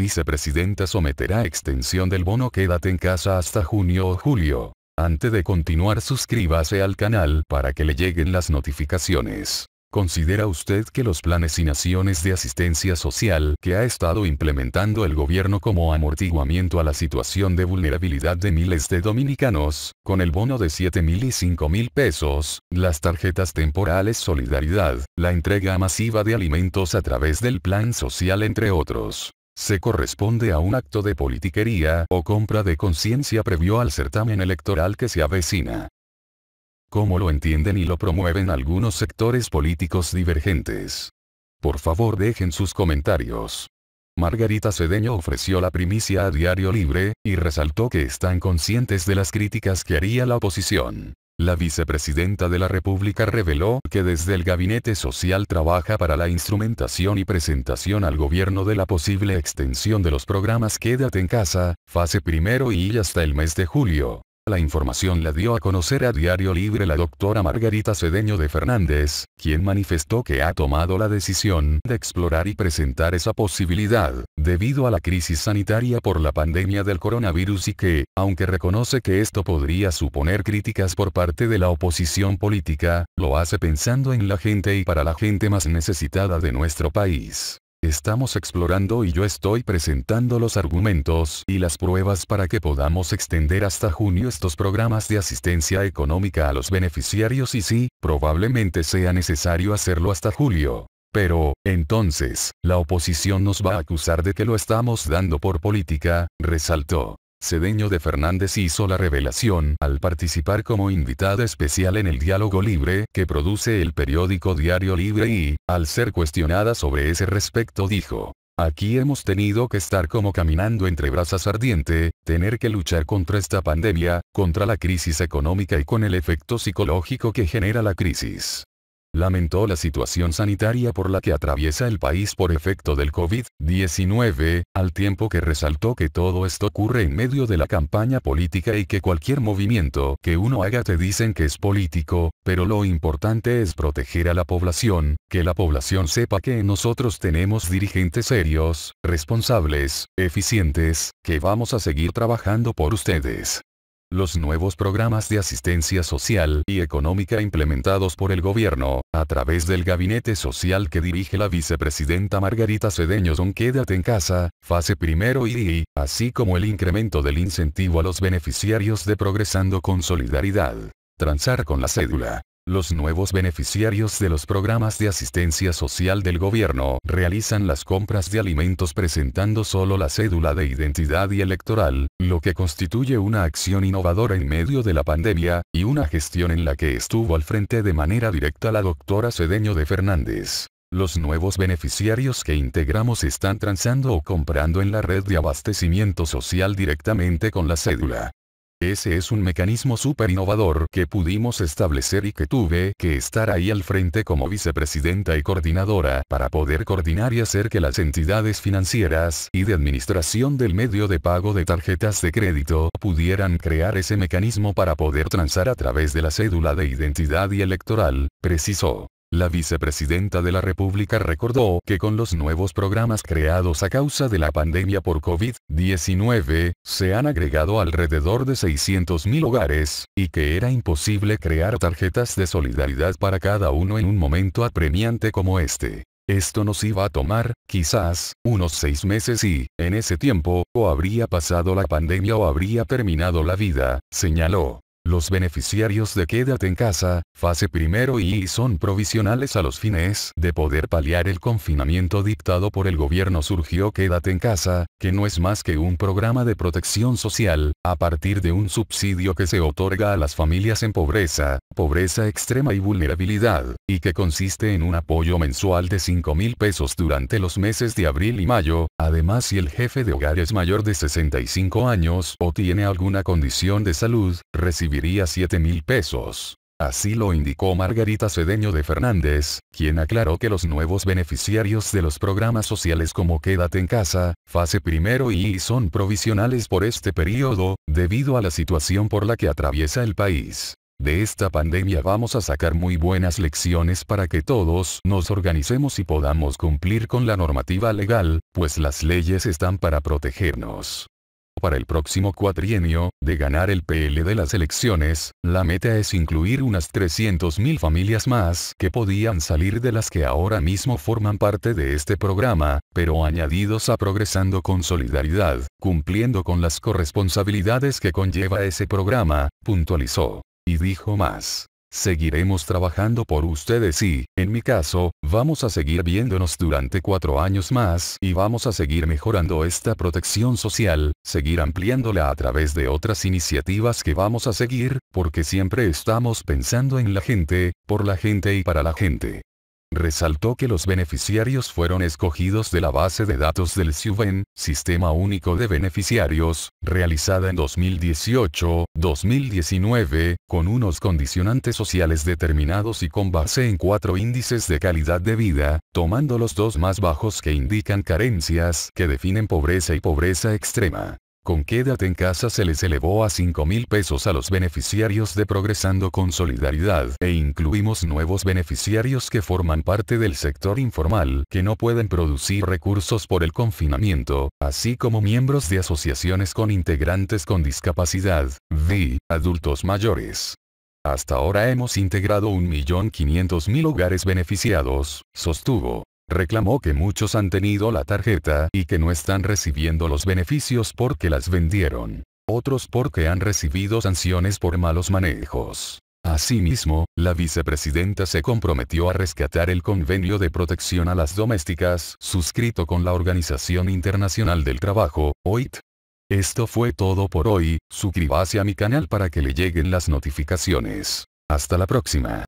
vicepresidenta someterá extensión del bono Quédate en casa hasta junio o julio. Antes de continuar suscríbase al canal para que le lleguen las notificaciones. ¿Considera usted que los planes y naciones de asistencia social que ha estado implementando el gobierno como amortiguamiento a la situación de vulnerabilidad de miles de dominicanos, con el bono de 7 mil y 5 mil pesos, las tarjetas temporales Solidaridad, la entrega masiva de alimentos a través del plan social entre otros, se corresponde a un acto de politiquería o compra de conciencia previo al certamen electoral que se avecina. ¿Cómo lo entienden y lo promueven algunos sectores políticos divergentes. Por favor dejen sus comentarios. Margarita Cedeño ofreció la primicia a Diario Libre, y resaltó que están conscientes de las críticas que haría la oposición. La vicepresidenta de la República reveló que desde el Gabinete Social trabaja para la instrumentación y presentación al gobierno de la posible extensión de los programas Quédate en casa, fase primero y hasta el mes de julio. La información la dio a conocer a Diario Libre la doctora Margarita Cedeño de Fernández, quien manifestó que ha tomado la decisión de explorar y presentar esa posibilidad, debido a la crisis sanitaria por la pandemia del coronavirus y que, aunque reconoce que esto podría suponer críticas por parte de la oposición política, lo hace pensando en la gente y para la gente más necesitada de nuestro país. Estamos explorando y yo estoy presentando los argumentos y las pruebas para que podamos extender hasta junio estos programas de asistencia económica a los beneficiarios y sí, probablemente sea necesario hacerlo hasta julio. Pero, entonces, la oposición nos va a acusar de que lo estamos dando por política, resaltó. Cedeño de Fernández hizo la revelación al participar como invitada especial en el Diálogo Libre que produce el periódico Diario Libre y, al ser cuestionada sobre ese respecto dijo, Aquí hemos tenido que estar como caminando entre brasas ardiente, tener que luchar contra esta pandemia, contra la crisis económica y con el efecto psicológico que genera la crisis lamentó la situación sanitaria por la que atraviesa el país por efecto del COVID-19, al tiempo que resaltó que todo esto ocurre en medio de la campaña política y que cualquier movimiento que uno haga te dicen que es político, pero lo importante es proteger a la población, que la población sepa que nosotros tenemos dirigentes serios, responsables, eficientes, que vamos a seguir trabajando por ustedes. Los nuevos programas de asistencia social y económica implementados por el gobierno, a través del gabinete social que dirige la vicepresidenta Margarita Cedeño Don Quédate en casa, fase primero y, así como el incremento del incentivo a los beneficiarios de Progresando con Solidaridad. Transar con la cédula. Los nuevos beneficiarios de los programas de asistencia social del gobierno realizan las compras de alimentos presentando solo la cédula de identidad y electoral, lo que constituye una acción innovadora en medio de la pandemia, y una gestión en la que estuvo al frente de manera directa la doctora Cedeño de Fernández. Los nuevos beneficiarios que integramos están transando o comprando en la red de abastecimiento social directamente con la cédula. Ese es un mecanismo súper innovador que pudimos establecer y que tuve que estar ahí al frente como vicepresidenta y coordinadora para poder coordinar y hacer que las entidades financieras y de administración del medio de pago de tarjetas de crédito pudieran crear ese mecanismo para poder transar a través de la cédula de identidad y electoral, precisó. La vicepresidenta de la República recordó que con los nuevos programas creados a causa de la pandemia por COVID-19, se han agregado alrededor de 600.000 hogares, y que era imposible crear tarjetas de solidaridad para cada uno en un momento apremiante como este. Esto nos iba a tomar, quizás, unos seis meses y, en ese tiempo, o habría pasado la pandemia o habría terminado la vida, señaló. Los beneficiarios de Quédate en casa, fase primero y son provisionales a los fines de poder paliar el confinamiento dictado por el gobierno surgió Quédate en casa, que no es más que un programa de protección social, a partir de un subsidio que se otorga a las familias en pobreza, pobreza extrema y vulnerabilidad, y que consiste en un apoyo mensual de 5 mil pesos durante los meses de abril y mayo, además si el jefe de hogar es mayor de 65 años o tiene alguna condición de salud, recibe 7 mil pesos. Así lo indicó Margarita Cedeño de Fernández, quien aclaró que los nuevos beneficiarios de los programas sociales como Quédate en casa, Fase Primero y son provisionales por este periodo, debido a la situación por la que atraviesa el país. De esta pandemia vamos a sacar muy buenas lecciones para que todos nos organicemos y podamos cumplir con la normativa legal, pues las leyes están para protegernos para el próximo cuatrienio, de ganar el PL de las elecciones, la meta es incluir unas 300.000 familias más que podían salir de las que ahora mismo forman parte de este programa, pero añadidos a progresando con solidaridad, cumpliendo con las corresponsabilidades que conlleva ese programa, puntualizó. Y dijo más. Seguiremos trabajando por ustedes y, en mi caso, vamos a seguir viéndonos durante cuatro años más y vamos a seguir mejorando esta protección social, seguir ampliándola a través de otras iniciativas que vamos a seguir, porque siempre estamos pensando en la gente, por la gente y para la gente resaltó que los beneficiarios fueron escogidos de la base de datos del SUVEN, Sistema Único de Beneficiarios, realizada en 2018, 2019, con unos condicionantes sociales determinados y con base en cuatro índices de calidad de vida, tomando los dos más bajos que indican carencias que definen pobreza y pobreza extrema. Con quédate en casa se les elevó a 5 mil pesos a los beneficiarios de Progresando con Solidaridad e incluimos nuevos beneficiarios que forman parte del sector informal que no pueden producir recursos por el confinamiento, así como miembros de asociaciones con integrantes con discapacidad, VI, adultos mayores. Hasta ahora hemos integrado 1.500.000 hogares beneficiados, sostuvo. Reclamó que muchos han tenido la tarjeta y que no están recibiendo los beneficios porque las vendieron. Otros porque han recibido sanciones por malos manejos. Asimismo, la vicepresidenta se comprometió a rescatar el convenio de protección a las domésticas, suscrito con la Organización Internacional del Trabajo, OIT. Esto fue todo por hoy, suscríbase a mi canal para que le lleguen las notificaciones. Hasta la próxima.